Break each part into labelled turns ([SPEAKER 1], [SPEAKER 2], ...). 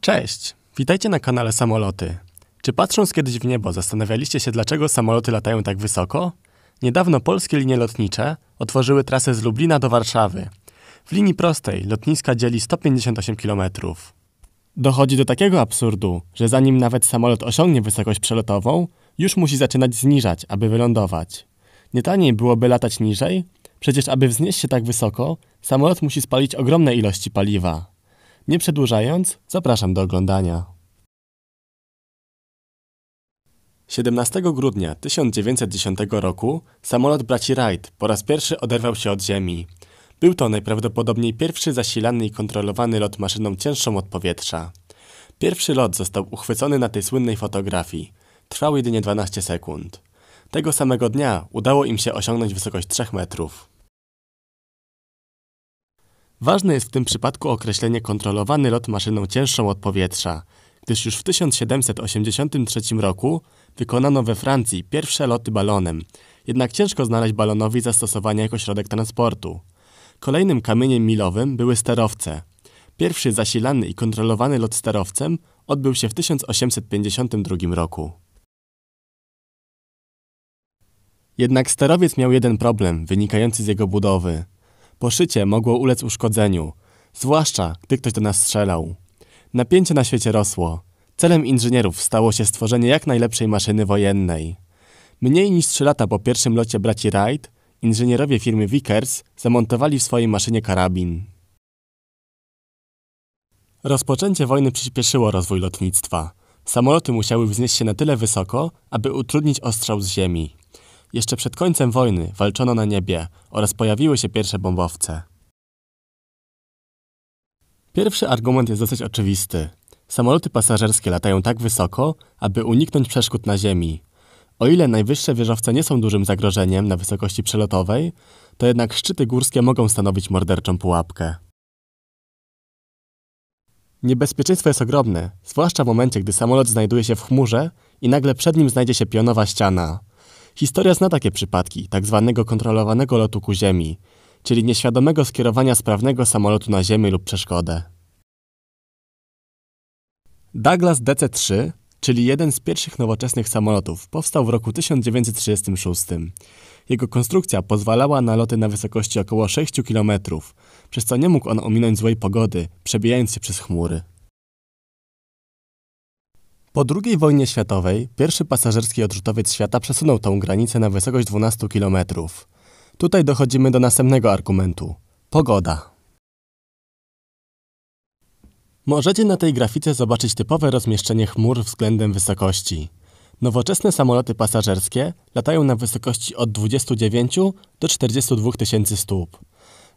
[SPEAKER 1] Cześć, witajcie na kanale Samoloty. Czy patrząc kiedyś w niebo zastanawialiście się, dlaczego samoloty latają tak wysoko? Niedawno polskie linie lotnicze otworzyły trasę z Lublina do Warszawy. W linii prostej lotniska dzieli 158 km. Dochodzi do takiego absurdu, że zanim nawet samolot osiągnie wysokość przelotową, już musi zaczynać zniżać, aby wylądować. Nie taniej byłoby latać niżej? Przecież aby wznieść się tak wysoko, samolot musi spalić ogromne ilości paliwa. Nie przedłużając, zapraszam do oglądania. 17 grudnia 1910 roku samolot braci Wright po raz pierwszy oderwał się od ziemi. Był to najprawdopodobniej pierwszy zasilany i kontrolowany lot maszyną cięższą od powietrza. Pierwszy lot został uchwycony na tej słynnej fotografii. Trwał jedynie 12 sekund. Tego samego dnia udało im się osiągnąć wysokość 3 metrów. Ważne jest w tym przypadku określenie kontrolowany lot maszyną cięższą od powietrza, gdyż już w 1783 roku wykonano we Francji pierwsze loty balonem, jednak ciężko znaleźć balonowi zastosowanie jako środek transportu. Kolejnym kamieniem milowym były sterowce. Pierwszy zasilany i kontrolowany lot sterowcem odbył się w 1852 roku. Jednak sterowiec miał jeden problem wynikający z jego budowy – Poszycie mogło ulec uszkodzeniu, zwłaszcza gdy ktoś do nas strzelał. Napięcie na świecie rosło. Celem inżynierów stało się stworzenie jak najlepszej maszyny wojennej. Mniej niż trzy lata po pierwszym locie braci Wright, inżynierowie firmy Vickers zamontowali w swojej maszynie karabin. Rozpoczęcie wojny przyspieszyło rozwój lotnictwa. Samoloty musiały wznieść się na tyle wysoko, aby utrudnić ostrzał z ziemi. Jeszcze przed końcem wojny walczono na niebie oraz pojawiły się pierwsze bombowce. Pierwszy argument jest dosyć oczywisty. Samoloty pasażerskie latają tak wysoko, aby uniknąć przeszkód na ziemi. O ile najwyższe wieżowce nie są dużym zagrożeniem na wysokości przelotowej, to jednak szczyty górskie mogą stanowić morderczą pułapkę. Niebezpieczeństwo jest ogromne, zwłaszcza w momencie, gdy samolot znajduje się w chmurze i nagle przed nim znajdzie się pionowa ściana. Historia zna takie przypadki, tak zwanego kontrolowanego lotu ku ziemi, czyli nieświadomego skierowania sprawnego samolotu na ziemię lub przeszkodę. Douglas DC-3, czyli jeden z pierwszych nowoczesnych samolotów, powstał w roku 1936. Jego konstrukcja pozwalała na loty na wysokości około 6 km, przez co nie mógł on ominąć złej pogody, przebijając się przez chmury. Po II wojnie światowej pierwszy pasażerski odrzutowiec świata przesunął tą granicę na wysokość 12 km. Tutaj dochodzimy do następnego argumentu. Pogoda. Możecie na tej grafice zobaczyć typowe rozmieszczenie chmur względem wysokości. Nowoczesne samoloty pasażerskie latają na wysokości od 29 do 42 tysięcy stóp.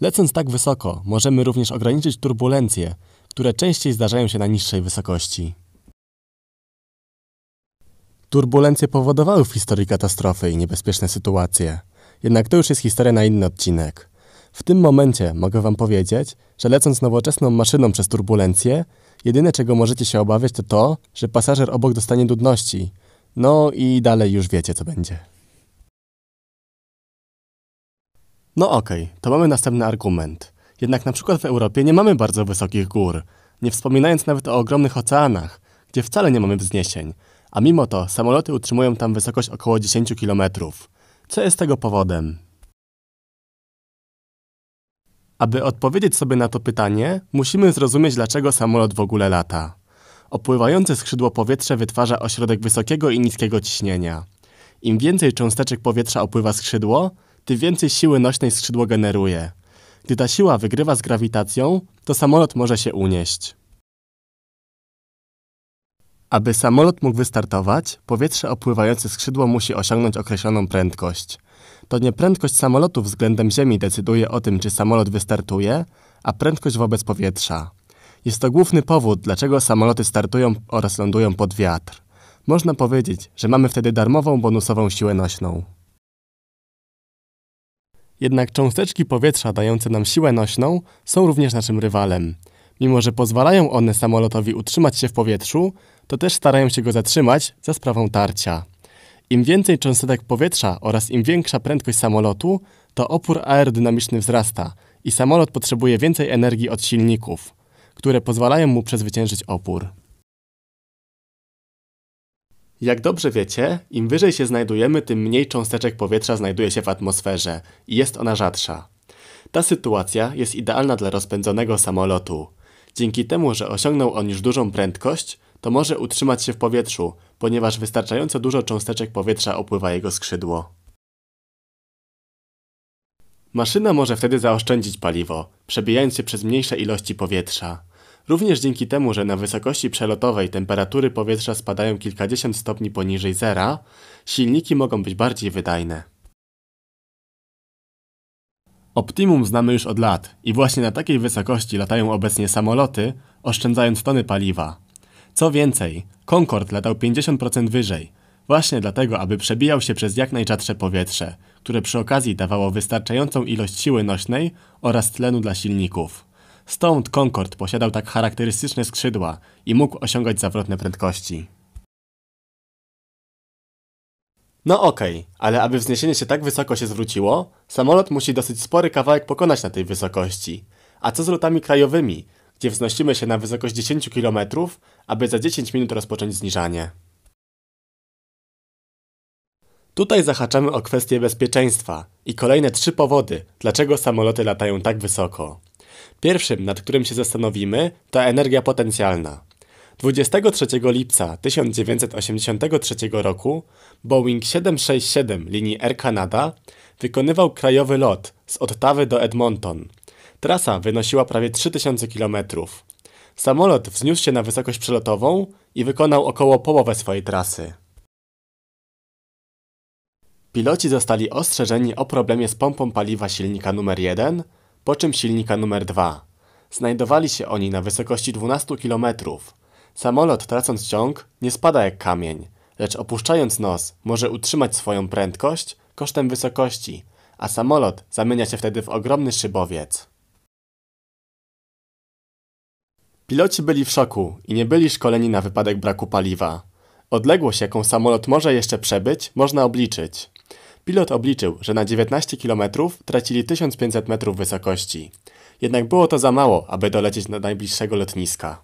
[SPEAKER 1] Lecąc tak wysoko, możemy również ograniczyć turbulencje, które częściej zdarzają się na niższej wysokości. Turbulencje powodowały w historii katastrofy i niebezpieczne sytuacje. Jednak to już jest historia na inny odcinek. W tym momencie mogę Wam powiedzieć, że lecąc nowoczesną maszyną przez turbulencje, jedyne czego możecie się obawiać to to, że pasażer obok dostanie nudności. No i dalej już wiecie co będzie. No okej, okay, to mamy następny argument. Jednak na przykład w Europie nie mamy bardzo wysokich gór, nie wspominając nawet o ogromnych oceanach, gdzie wcale nie mamy wzniesień, a mimo to samoloty utrzymują tam wysokość około 10 km. Co jest tego powodem? Aby odpowiedzieć sobie na to pytanie, musimy zrozumieć, dlaczego samolot w ogóle lata. Opływające skrzydło powietrze wytwarza ośrodek wysokiego i niskiego ciśnienia. Im więcej cząsteczek powietrza opływa skrzydło, tym więcej siły nośnej skrzydło generuje. Gdy ta siła wygrywa z grawitacją, to samolot może się unieść. Aby samolot mógł wystartować, powietrze opływające skrzydło musi osiągnąć określoną prędkość. To nie prędkość samolotu względem Ziemi decyduje o tym, czy samolot wystartuje, a prędkość wobec powietrza. Jest to główny powód, dlaczego samoloty startują oraz lądują pod wiatr. Można powiedzieć, że mamy wtedy darmową bonusową siłę nośną. Jednak cząsteczki powietrza dające nam siłę nośną są również naszym rywalem. Mimo, że pozwalają one samolotowi utrzymać się w powietrzu, to też starają się go zatrzymać za sprawą tarcia. Im więcej cząstek powietrza oraz im większa prędkość samolotu, to opór aerodynamiczny wzrasta i samolot potrzebuje więcej energii od silników, które pozwalają mu przezwyciężyć opór. Jak dobrze wiecie, im wyżej się znajdujemy, tym mniej cząsteczek powietrza znajduje się w atmosferze i jest ona rzadsza. Ta sytuacja jest idealna dla rozpędzonego samolotu. Dzięki temu, że osiągnął on już dużą prędkość, to może utrzymać się w powietrzu, ponieważ wystarczająco dużo cząsteczek powietrza opływa jego skrzydło. Maszyna może wtedy zaoszczędzić paliwo, przebijając się przez mniejsze ilości powietrza. Również dzięki temu, że na wysokości przelotowej temperatury powietrza spadają kilkadziesiąt stopni poniżej zera, silniki mogą być bardziej wydajne. Optimum znamy już od lat i właśnie na takiej wysokości latają obecnie samoloty, oszczędzając tony paliwa. Co więcej, Concorde latał 50% wyżej, właśnie dlatego, aby przebijał się przez jak najczatsze powietrze, które przy okazji dawało wystarczającą ilość siły nośnej oraz tlenu dla silników. Stąd Concorde posiadał tak charakterystyczne skrzydła i mógł osiągać zawrotne prędkości. No okej, okay, ale aby wzniesienie się tak wysoko się zwróciło, samolot musi dosyć spory kawałek pokonać na tej wysokości. A co z lotami krajowymi, gdzie wznosimy się na wysokość 10 km, aby za 10 minut rozpocząć zniżanie. Tutaj zahaczamy o kwestię bezpieczeństwa i kolejne trzy powody, dlaczego samoloty latają tak wysoko. Pierwszym, nad którym się zastanowimy, to energia potencjalna. 23 lipca 1983 roku Boeing 767 linii Air Canada wykonywał krajowy lot z Ottawy do Edmonton, Trasa wynosiła prawie 3000 km. Samolot wzniósł się na wysokość przelotową i wykonał około połowę swojej trasy. Piloci zostali ostrzeżeni o problemie z pompą paliwa silnika numer 1, po czym silnika numer 2. Znajdowali się oni na wysokości 12 km. Samolot tracąc ciąg nie spada jak kamień, lecz opuszczając nos może utrzymać swoją prędkość kosztem wysokości, a samolot zamienia się wtedy w ogromny szybowiec. Piloci byli w szoku i nie byli szkoleni na wypadek braku paliwa. Odległość, jaką samolot może jeszcze przebyć, można obliczyć. Pilot obliczył, że na 19 km tracili 1500 metrów wysokości. Jednak było to za mało, aby dolecieć do najbliższego lotniska.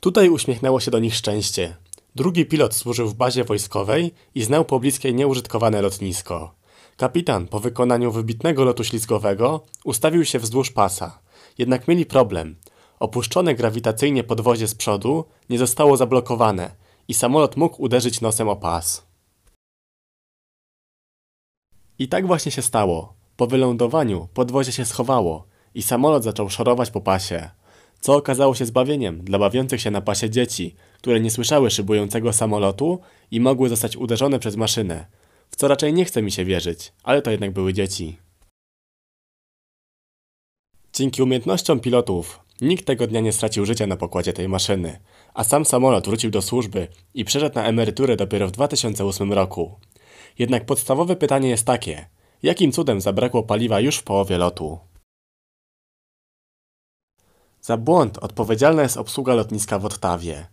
[SPEAKER 1] Tutaj uśmiechnęło się do nich szczęście. Drugi pilot służył w bazie wojskowej i znał pobliskie nieużytkowane lotnisko. Kapitan po wykonaniu wybitnego lotu ślizgowego ustawił się wzdłuż pasa – jednak mieli problem. Opuszczone grawitacyjnie podwozie z przodu nie zostało zablokowane i samolot mógł uderzyć nosem o pas. I tak właśnie się stało. Po wylądowaniu podwozie się schowało i samolot zaczął szorować po pasie, co okazało się zbawieniem dla bawiących się na pasie dzieci, które nie słyszały szybującego samolotu i mogły zostać uderzone przez maszynę, w co raczej nie chce mi się wierzyć, ale to jednak były dzieci. Dzięki umiejętnościom pilotów nikt tego dnia nie stracił życia na pokładzie tej maszyny, a sam samolot wrócił do służby i przeszedł na emeryturę dopiero w 2008 roku. Jednak podstawowe pytanie jest takie: jakim cudem zabrakło paliwa już w połowie lotu? Za błąd odpowiedzialna jest obsługa lotniska w Ottawie.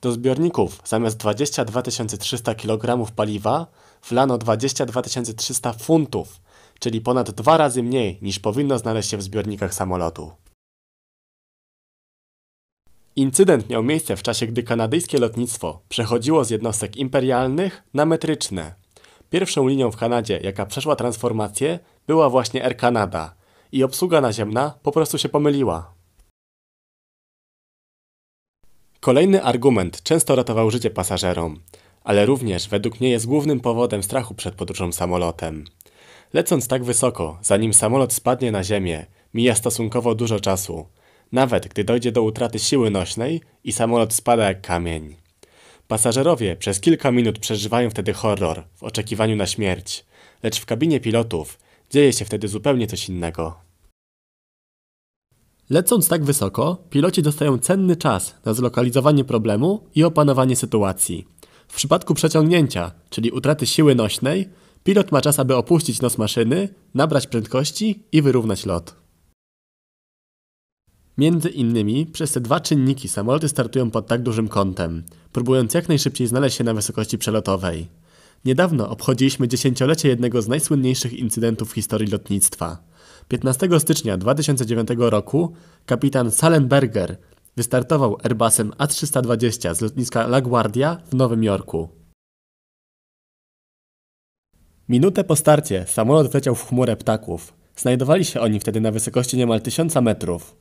[SPEAKER 1] Do zbiorników zamiast 22 300 kg paliwa wlano 22 300 funtów czyli ponad dwa razy mniej niż powinno znaleźć się w zbiornikach samolotu. Incydent miał miejsce w czasie, gdy kanadyjskie lotnictwo przechodziło z jednostek imperialnych na metryczne. Pierwszą linią w Kanadzie, jaka przeszła transformację, była właśnie Air Canada i obsługa naziemna po prostu się pomyliła. Kolejny argument często ratował życie pasażerom, ale również według mnie jest głównym powodem strachu przed podróżą samolotem. Lecąc tak wysoko, zanim samolot spadnie na ziemię, mija stosunkowo dużo czasu, nawet gdy dojdzie do utraty siły nośnej i samolot spada jak kamień. Pasażerowie przez kilka minut przeżywają wtedy horror w oczekiwaniu na śmierć, lecz w kabinie pilotów dzieje się wtedy zupełnie coś innego. Lecąc tak wysoko, piloci dostają cenny czas na zlokalizowanie problemu i opanowanie sytuacji. W przypadku przeciągnięcia, czyli utraty siły nośnej, Pilot ma czas, aby opuścić nos maszyny, nabrać prędkości i wyrównać lot. Między innymi przez te dwa czynniki samoloty startują pod tak dużym kątem, próbując jak najszybciej znaleźć się na wysokości przelotowej. Niedawno obchodziliśmy dziesięciolecie jednego z najsłynniejszych incydentów w historii lotnictwa. 15 stycznia 2009 roku kapitan Salenberger wystartował Airbusem A320 z lotniska LaGuardia w Nowym Jorku. Minutę po starcie samolot wleciał w chmurę ptaków. Znajdowali się oni wtedy na wysokości niemal tysiąca metrów.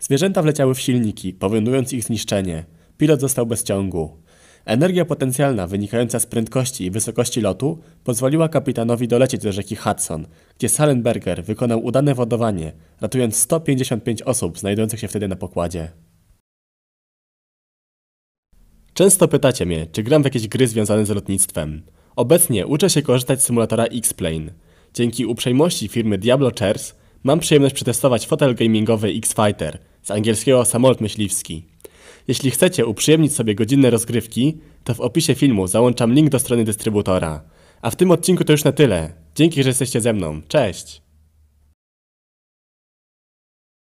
[SPEAKER 1] Zwierzęta wleciały w silniki, powodując ich zniszczenie. Pilot został bez ciągu. Energia potencjalna wynikająca z prędkości i wysokości lotu pozwoliła kapitanowi dolecieć do rzeki Hudson, gdzie Salenberger wykonał udane wodowanie, ratując 155 osób znajdujących się wtedy na pokładzie. Często pytacie mnie, czy gram w jakieś gry związane z lotnictwem. Obecnie uczę się korzystać z symulatora X-Plane. Dzięki uprzejmości firmy Diablo Chairs mam przyjemność przetestować fotel gamingowy X-Fighter, z angielskiego samolot myśliwski. Jeśli chcecie uprzyjemnić sobie godzinne rozgrywki, to w opisie filmu załączam link do strony dystrybutora. A w tym odcinku to już na tyle. Dzięki, że jesteście ze mną. Cześć!